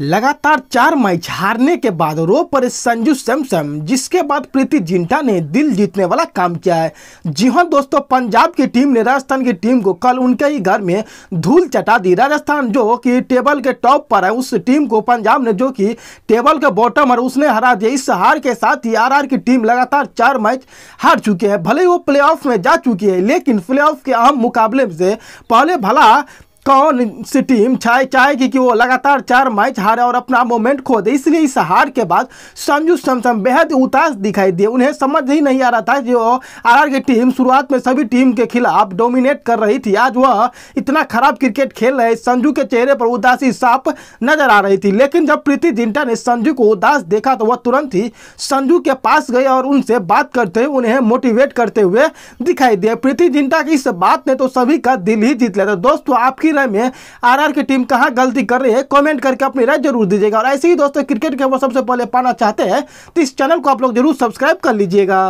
लगातार चार मैच हारने के बाद रो पर संजू सैमसम जिसके बाद प्रीति जिंटा ने दिल जीतने वाला काम किया है जी हाँ दोस्तों पंजाब की टीम ने राजस्थान की टीम को कल उनके ही घर में धूल चटा दी राजस्थान जो कि टेबल के टॉप पर है उस टीम को पंजाब ने जो कि टेबल के बॉटम है उसने हरा दिया इस हार के साथ ही आर की टीम लगातार चार मैच हार चुकी है भले ही वो प्ले में जा चुकी है लेकिन प्ले के अहम मुकाबले से पहले भला कौन सी टीम चाहे चाहेगी कि वो लगातार चार मैच हारे और अपना मोमेंट खो दे इसलिए इस हार के बाद संजू सैमसन बेहद उतास दिखाई दिए उन्हें समझ ही नहीं आ रहा था जो आर की टीम शुरुआत में सभी टीम के खिलाफ डोमिनेट कर रही थी आज वह इतना खराब क्रिकेट खेल रहे संजू के चेहरे पर उदासी साफ नजर आ रही थी लेकिन जब प्रीति जिंटा ने संजू को उदास देखा तो वह तुरंत ही संजू के पास गए और उनसे बात करते हुए उन्हें मोटिवेट करते हुए दिखाई दिए प्रीति जिंटा की इस बात ने तो सभी का दिल ही जीत लिया था दोस्तों आपकी माजरा में आरआर की टीम कहाँ गलती कर रही है कमेंट करके अपनी राय जरूर दीजिएगा और ऐसे ही दोस्तों क्रिकेट के वो सबसे पहले पाना चाहते हैं तो इस चैनल को आप लोग जरूर सब्सक्राइब कर लीजिएगा